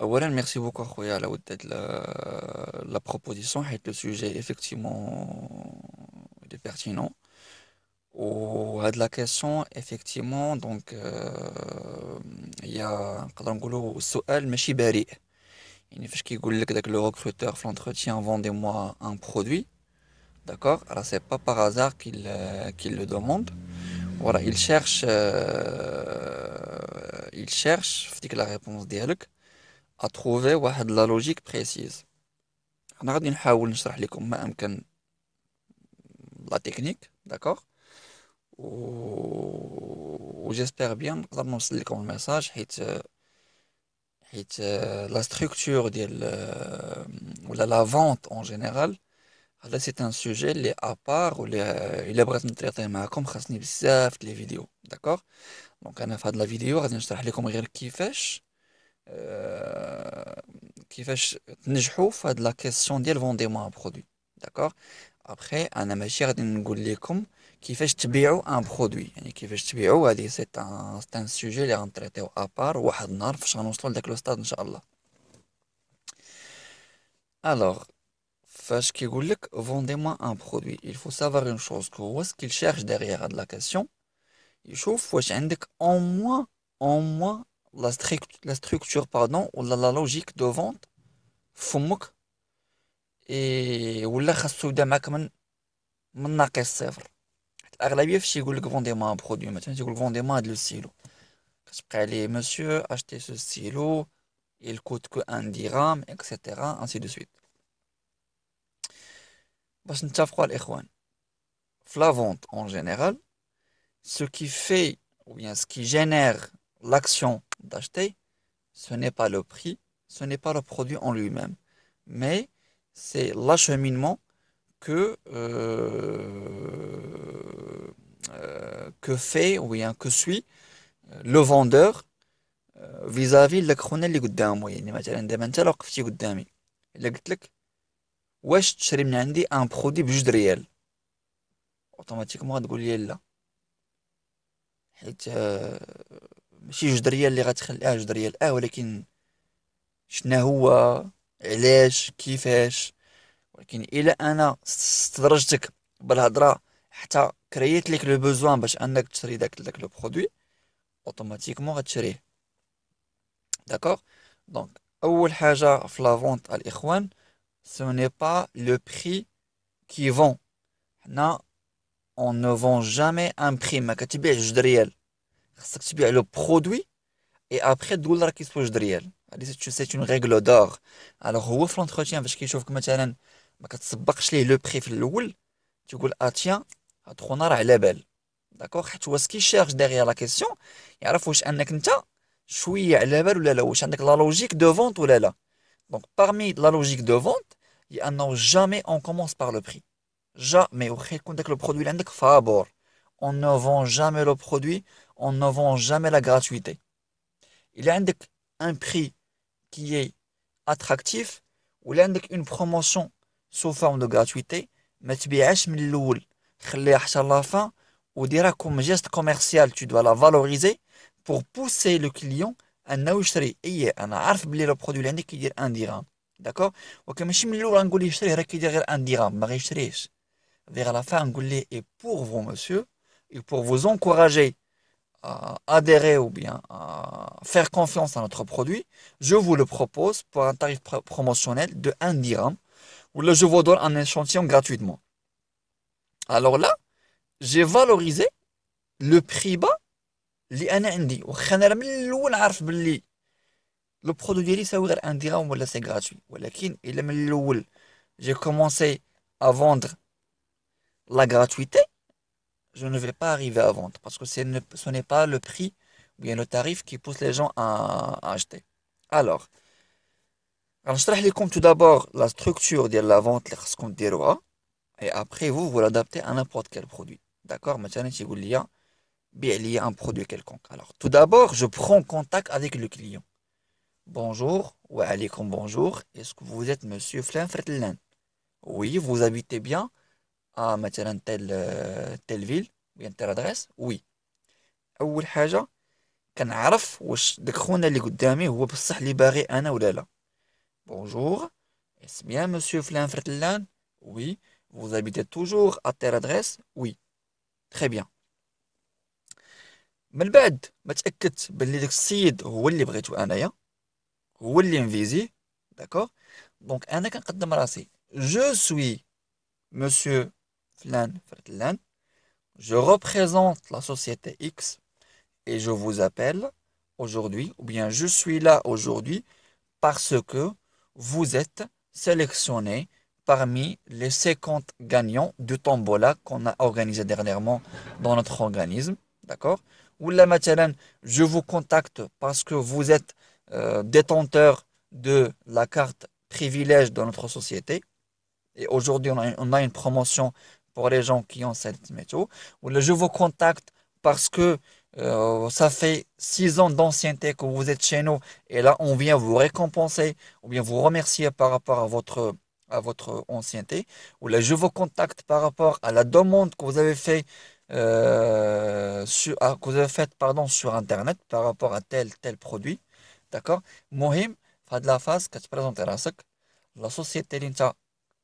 voilà euh, merci beaucoup, Khoya, la, la proposition. Le sujet est effectivement pertinent. au à de la question, effectivement, donc euh, il y a le recruteur fait l'entretien, vendez-moi un produit. D'accord? Alors, c'est pas par hasard qu'il euh, qu'il le demande. Voilà, il cherche, il cherche, la réponse dialogue. اتروفي واحد لا لوجيك بريسيز انا غادي نحاول نشرح لكم ما امكن لا تكنيك داكوغ و و جيسبيغ بيان نقدر نوصل لكم الميساج حيت حيت لا ستركتور ديال ولا لا فونت اون جينيرال هذا سيت ان سوجي لي ابار ولا الا بغيت نتريطيه معكم خاصني بزاف لي فيديو داكوغ دونك انا في هاد لا فيديو غادي نشرح لكم غير كيفاش Euh, qui fait que je trouve de la question de vendre-moi un produit. D'accord Après, un Méchir d'un dire qui fait que te un produit. C'est un sujet, qui est à part. Alors, un produit. Il faut savoir une chose. Qu'est-ce qu'il cherche derrière la question Il faut que en moins. En moins. La structure, pardon, ou la logique de vente, fou et ou la rassouda makman, monna kessèvre. Alors, la vie, si vous le vendez un produit, maintenant, si vous le vendez-moi de le silo. Parce que les monsieur, achetez ce silo, il coûte que un dirham, etc., ainsi de suite. vous que nous avons la vente en général, ce qui fait, ou bien ce qui génère l'action d'acheter, ce n'est pas le prix, ce n'est pas le produit en lui-même, mais c'est l'acheminement que, euh, euh, que fait ou bien que suit euh, le vendeur vis-à-vis de la قدامه يعني مثلا دابا انت لو وقفتي قدامي ماشي جدريه اللي غتخليها آه، جدريه اه ولكن شنا هو علاش كيفاش ولكن الا انا استدرجتك بالهضره حتى كريت لك لو بوزوان باش انك تشري داك داك لو برودوي اوتوماتيكمون غتشريه داكوغ دونك اول حاجه في لافونت الاخوان سو ني با لو بري كي فون حنا اون نو فون جامي ان بري ما كتبيعش جوج دريال C'est le produit et après, tout le qui se trouve the C'est une règle d'or. Alors, vous l'entretien avec qu'il gens qui vous mettent en le prix. le prix. Vous faites le prix. Vous faites le prix. Vous faites le prix. la faites le question il faites le prix. Vous faites le ou le prix. Vous faites le prix. Vous faites le prix. le prix. de le prix. le le produit on ne vend jamais la gratuité. Il y a un prix qui est attractif ou il y a une promotion sous forme de gratuité, mais tu à la fin ou dira comme geste commercial, tu dois la valoriser pour pousser le client à acheter. Et en a le produit qui est un dirham. D'accord Donc, je ne vais pas un dirham, je ne vais Vers la fin, on et pour vous, monsieur, et pour vous encourager euh, adhérer ou bien euh, faire confiance à notre produit, je vous le propose pour un tarif promotionnel de 1 dirham, ou là, je vous donne un échantillon gratuitement. Alors là, j'ai valorisé le prix bas le produit ça veut dirham ou c'est gratuit j'ai commencé à vendre la gratuité je ne vais pas arriver à vendre parce que ce n'est pas le prix ou bien le tarif qui pousse les gens à, acheter. Alors, je vous tout d'abord la structure de la vente, des rois et après vous, vous l'adaptez à n'importe quel produit. D'accord Maintenant, si vous voulez bien un produit quelconque. Alors, tout d'abord, je prends contact avec le client. Bonjour, ou bonjour, est-ce que vous êtes monsieur Flan Oui, vous habitez bien اه مثلا تال تال فيل ولا يعني تال ادريس وي اول حاجه كنعرف واش داك خونا اللي قدامي هو بصح اللي باغي انا ولا لا بونجور اس بيان مسيو فلان فرتلان وي vous habitez toujours à telle adresse وي تري بيان من بعد ما تاكدت باللي داك السيد هو اللي بغيتو انايا هو اللي انفيزي داكور دونك انا كنقدم راسي جو سوي مسيو Je représente la société X et je vous appelle aujourd'hui, ou bien je suis là aujourd'hui parce que vous êtes sélectionné parmi les 50 gagnants du tombola qu'on a organisé dernièrement dans notre organisme. D'accord Ou la là, je vous contacte parce que vous êtes euh, détenteur de la carte privilège de notre société. Et aujourd'hui, on, a une promotion les gens qui ont cette méthode. Ou je vous contacte parce que euh, ça fait six ans d'ancienneté que vous êtes chez nous et là on vient vous récompenser ou bien vous remercier par rapport à votre à votre ancienneté ou là je vous contacte par rapport à la demande que vous avez fait euh, sur ah, que vous avez pardon sur internet par rapport à tel tel produit d'accord la la société هاد que tu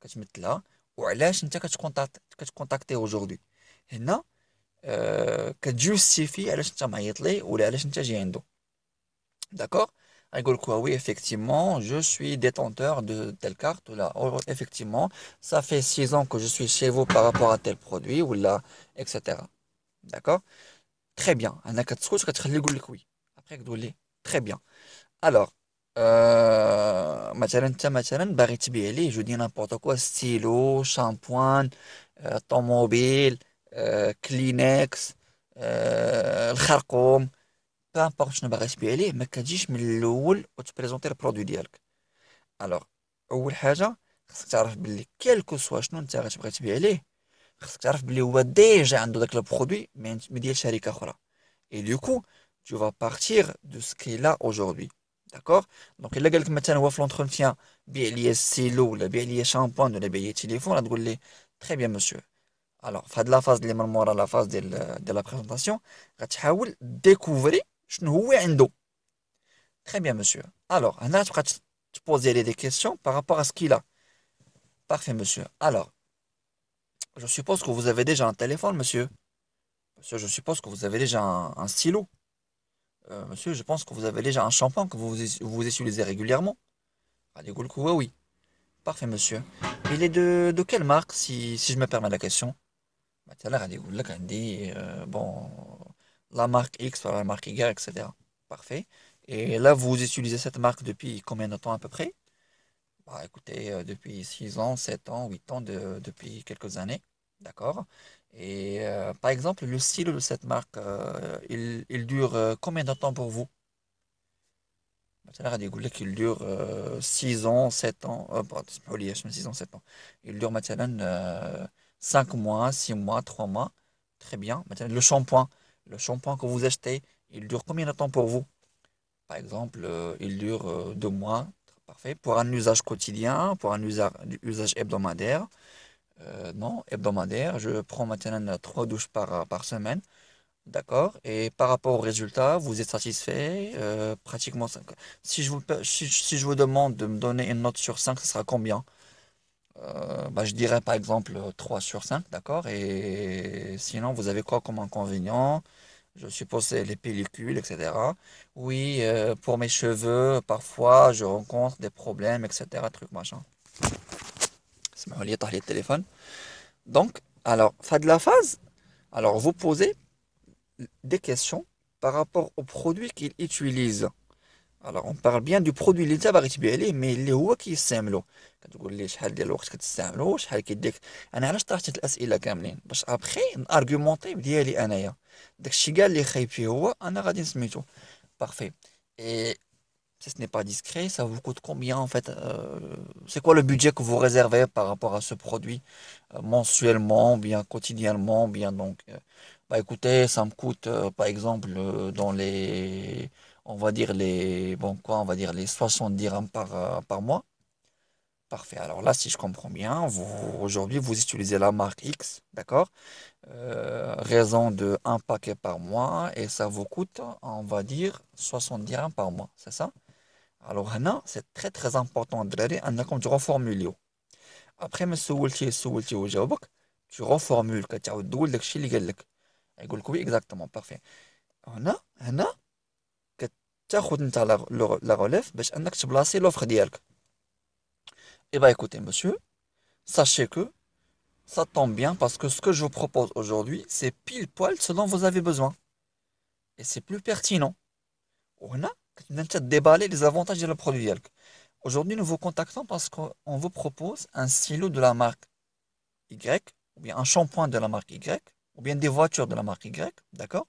كتبريزونتي là que elle اللي là كتمثلها que tu كتكونتاكت que je contactais aujourd'hui et non euh, que Dieu suffit à les sentir ou les aller sentir j'ai d'accord un oui effectivement je suis détenteur de telle carte là oh, oh, effectivement ça fait 6 ans que je suis chez vous par rapport à tel produit ou là etc d'accord très bien oui après google et très bien alors euh, je dis n'importe quoi stylo shampoing طوموبيل كلينكس الخرقوم با امبورط شنو باغي تبيع عليه ما كتجيش من الاول وتبريزونتي البرودوي ديالك الوغ اول حاجه خصك تعرف باللي كيلكو سوا شنو انت غتبغي تبيع عليه خصك تعرف باللي هو ديجا عنده داك البرودوي من ديال شركه اخرى اي دوكو tu vas partir de ce qu'il a aujourd'hui d'accord donc الا قال لك مثلا هو في لونترونتيان بيع لي ستيلو ولا بيع لي شامبون ولا بيع لي تليفون غتقول ليه Très bien, monsieur. Alors, de la phase de la la phase de la présentation, tu découvrir ce que Très bien, monsieur. Alors, tu va te poser des questions par rapport à ce qu'il a. Parfait, monsieur. Alors, je suppose que vous avez déjà un téléphone, monsieur. Monsieur, je suppose que vous avez déjà un, stylo. Euh, monsieur, je pense que vous avez déjà un shampoing que vous, vous utilisez régulièrement. Allez, oui. Parfait, monsieur. Il est de, quelle marque, si, je me permets la question bah, euh, bon, la marque X, la marque Y, etc. Parfait. Et là, vous utilisez cette marque depuis combien de temps à peu près bah, Écoutez, euh, depuis 6 ans, 7 ans, 8 ans, depuis quelques années. D'accord Et euh, par exemple, le style de cette marque, il, il, dure combien de temps pour vous il dure 6 euh, ans 7 ans il dure 6 ans 7 ans 5 mois 6 mois 3 mois très bien le shampoing le shampoing que vous achetez il dure combien de temps pour vous par exemple euh, il dure 2 euh, mois parfait pour un usage quotidien pour un usage, hebdomadaire non hebdomadaire je prends maintenant 3 douches par semaine D'accord. Et par rapport au résultat vous êtes satisfait euh, Pratiquement 5. Si je, vous, si, je vous demande de me donner une note sur 5, ce sera combien euh, bah, Je dirais par exemple 3 euh, sur 5, d'accord Et sinon, vous avez quoi comme inconvénient Je suppose c'est les pellicules, etc. Oui, pour mes cheveux, parfois, je rencontre des problèmes, etc. Truc machin. C'est ma téléphone. Donc, alors, fin de la phase. Alors, vous posez des questions par rapport au produit qu'il utilise. Alors, on parle bien du produit qu'il va mais il est lui qui l'utilise. Quand tu lui dis « Quel est le que tu l'utilises ?»« Quel est le temps que tu l'utilises ?» Je vais te poser toutes les questions. Après, argumenter avec moi. Donc, ce qui est le plus important, c'est que je vais Parfait. Et si ce n'est pas discret, ça vous coûte combien en fait euh, C'est quoi le budget que vous réservez par rapport à ce produit euh, Mensuellement, bien quotidiennement, bien donc... Euh, bah, écoutez, ça me coûte, euh, par exemple, euh, dans les, on va dire les, bon quoi, on va dire les 70 euh, par, mois. Parfait. Alors là, si je comprends bien, aujourd'hui, vous utilisez la marque X, d'accord? raison de un paquet par mois et ça vous coûte, on va dire, 70 dirhams par mois, c'est ça? Alors, là, c'est très très important de l'aller, tu reformules. Après, mais tu reformules, tu Parfait. On a, on a, هنا هنا كتاخذ la لا غوليف باش انك l'offre Eh bien, écoutez, sachez que ça tombe bien parce que ce que je vous propose aujourd'hui, c'est pile poil ce dont vous avez besoin. Et c'est plus pertinent. On a déballé les avantages de le produit. Aujourd'hui, nous vous contactons parce qu'on vous propose un silo de la marque Y, ou bien un shampoing de la marque Y, ou bien des voitures de la marque Y, d'accord,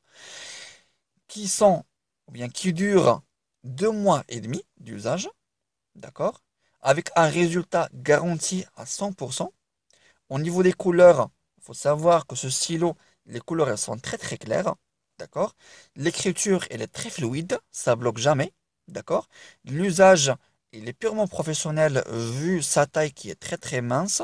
qui sont, ou bien qui durent deux mois et demi d'usage, d'accord, avec un résultat garanti à 100%. Au niveau des couleurs, il faut savoir que ce silo, les couleurs elles sont très très claires, d'accord. L'écriture, elle est très fluide, ça bloque jamais, d'accord. L'usage, il est purement professionnel vu sa taille qui est très très mince,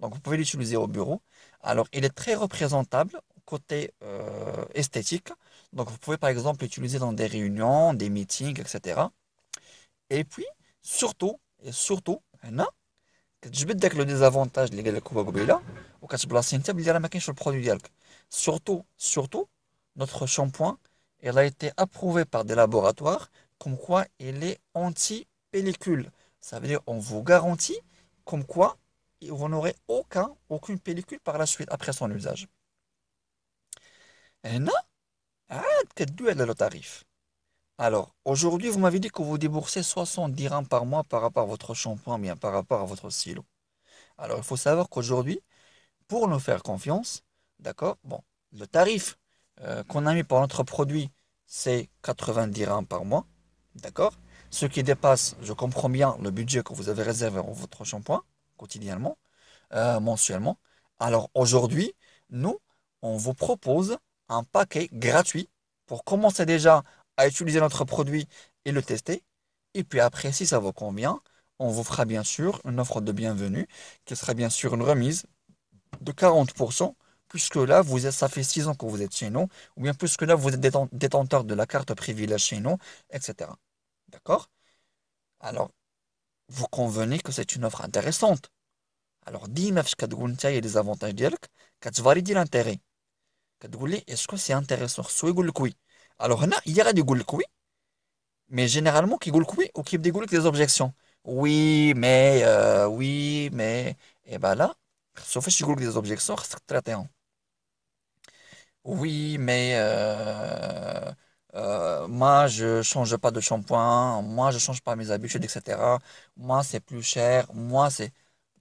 donc vous pouvez l'utiliser au bureau. Alors, il est très représentable côté euh, esthétique. Donc, vous pouvez par exemple l'utiliser dans des réunions, des meetings, etc. Et puis, surtout, et surtout, dire hein, que le désavantage de la la le produit surtout, surtout, notre shampoing il a été approuvé par des laboratoires comme quoi il est anti pellicule ça veut dire on vous garantit comme quoi vous n'aurez aucun, aucune pellicule par la suite après son usage. Et quel duel le tarif. Alors, aujourd'hui, vous m'avez dit que vous déboursez 70 dirhams par mois par rapport à votre shampoing, bien par rapport à votre silo. Alors, il faut savoir qu'aujourd'hui, pour nous faire confiance, d'accord, bon, le tarif euh, qu'on a mis pour notre produit, c'est 90 dirhams par mois, d'accord Ce qui dépasse, je comprends bien, le budget que vous avez réservé à votre shampoing quotidiennement, euh, mensuellement. Alors aujourd'hui, nous, on vous propose un paquet gratuit pour commencer déjà à utiliser notre produit et le tester. Et puis après, si ça vous convient, on vous fera bien sûr une offre de bienvenue qui sera bien sûr une remise de 40%, puisque là, vous êtes, ça fait 6 ans que vous êtes chez nous, ou bien puisque là, vous êtes détenteur de la carte privilège chez nous, etc. D'accord Alors, vous convenez que c'est une offre intéressante. Alors, dis-moi ce y des avantages directs, que tu valides l'intérêt. Que est-ce que c'est intéressant Alors, là, il y a des goûts oui. Mais généralement, qui y oui ou qui dégoûte des objections. Oui, mais, euh, oui, mais. Et bien là, sauf si tu des objections, c'est très Oui, mais. Euh, euh, moi, je change pas de shampoing. Moi, je change pas mes habitudes, etc. Moi, c'est plus cher. Moi, c'est.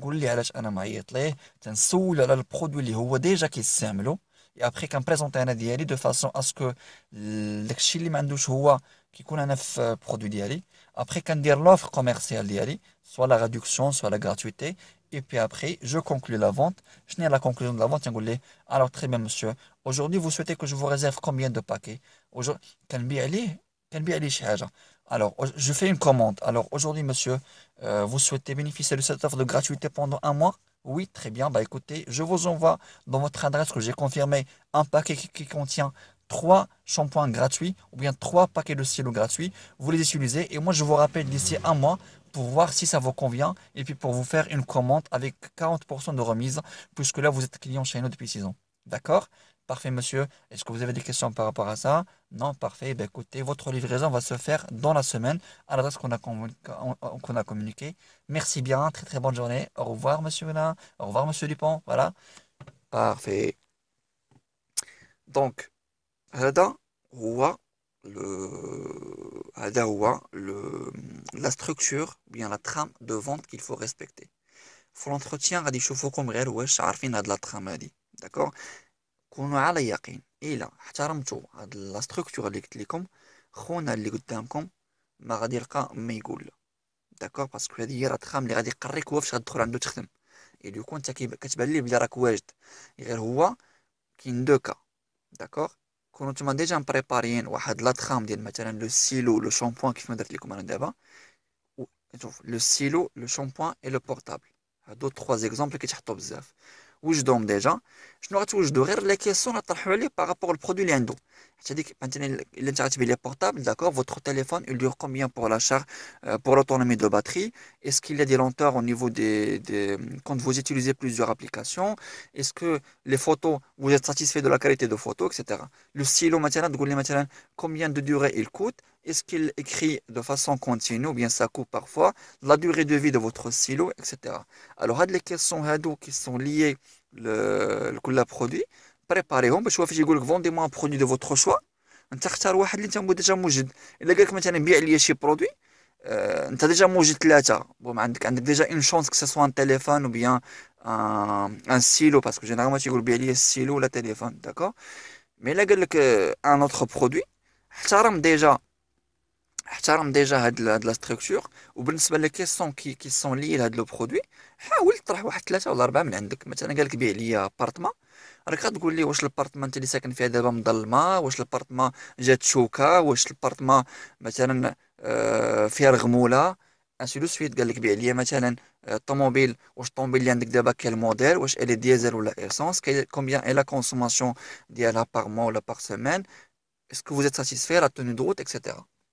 produit déjà qui Après, présenter présente un de façon à ce que l'acheteur est dans le qui connaît Après, je l'offre l'offre commercial, soit la réduction, soit la gratuité. Et puis après, je conclue la vente. Je suis à la conclusion de la vente. Alors très bien, Monsieur. Aujourd'hui, vous souhaitez que je vous réserve combien de paquets? Quand vous vous alors, je fais une commande. Alors, aujourd'hui, monsieur, euh, vous souhaitez bénéficier de cette offre de gratuité pendant un mois? Oui, très bien. Bah, écoutez, je vous envoie dans votre adresse que j'ai confirmé un paquet qui, contient trois shampoings gratuits ou bien trois paquets de stylos gratuits. Vous les utilisez et moi, je vous rappelle d'ici un mois pour voir si ça vous convient et puis pour vous faire une commande avec 40% de remise puisque là, vous êtes client chez nous depuis 6 ans. D'accord? Parfait, monsieur. Est-ce que vous avez des questions par rapport à ça Non, parfait. Eh écoutez, votre livraison va se faire dans la semaine à l'adresse qu'on a, qu'on a communiquée. Merci bien. Très, très bonne journée. Au revoir, monsieur Au revoir, monsieur Dupont. Voilà. Parfait. Donc, le, Roua, le, la structure bien la trame de vente qu'il faut respecter. Pour l'entretien غادي يشوفوكم ouais واش a de la trame D'accord كونوا على يقين الا احترمتوا هاد لا ستركتور اللي قلت لكم خونا اللي قدامكم ما غادي يلقى ما يقول له داكوغ باسكو هادي هي راه تخام اللي غادي يقريك هو فاش غتدخل عنده تخدم اي لو كون كتبان ليه بلي راك واجد غير هو كاين دو كا داكوغ كونوا نتوما ديجا مبريباريين واحد تخام ديال مثلا لو سيلو لو شامبوان كيف ما درت لكم انا دابا شوف لو سيلو لو شامبوان اي لو بورتابل هادو تخوا زيكزامبل كيتحطو بزاف وجدهم ديجا شنو غتوجدوا غير لا كيسيون نطرحوا عليه بارابور البرودوي اللي عنده حتى ديك فهمتيني الا انت غتبي لي بورتابل داكور فوتر il dure combien pour la charge euh, pour l'autonomie de batterie est-ce qu'il y a des lenteurs au niveau des, quand vous utilisez plusieurs applications est-ce que les photos vous êtes satisfait de la qualité de photos, etc le stylo maintenant combien de durée il coûte est-ce qu'il écrit de façon continue ou bien ça court parfois la durée de vie de votre stylo etc. alors à les questions à qui sont liées le le produit préparez-vous parce que moi je vous recommande un produit de votre choix un texte alors à l'intérieur déjà موجود et les gars que maintenant bien lié chez produit un euh, déjà موجود le texte bon on a déjà une chance que ce soit un téléphone ou bien un stylo parce que généralement je vous dis bien lié stylo la téléphone d'accord mais les gars que un autre produit ça rampe déjà احترم ديجا هاد هاد لا ستركتور وبالنسبه لكيسيون كي كيسون لي لهاد لو برودوي حاول تطرح واحد ثلاثه ولا اربعه من عندك مثلا قالك بيع ليا بارتما راك غتقول لي واش البارتما اللي ساكن فيها دابا مظلمه واش البارتما جات شوكه واش البارتما مثلا آه، فيها رغموله انسي دو سويت قال لك بيع ليا مثلا الطوموبيل آه، واش الطوموبيل اللي عندك دابا كال موديل واش الي ديزل ولا ايسونس كومبيان اي لا كونسوماسيون ديالها باغ مو ولا باغ سيمين اسكو فوزيت ساتيسفي لا توني دو روت اكسيتيرا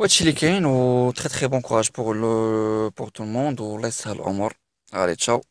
Watchylicain, au très très bon courage pour le pour tout le monde. ou laisse le au mort. Allez, ciao.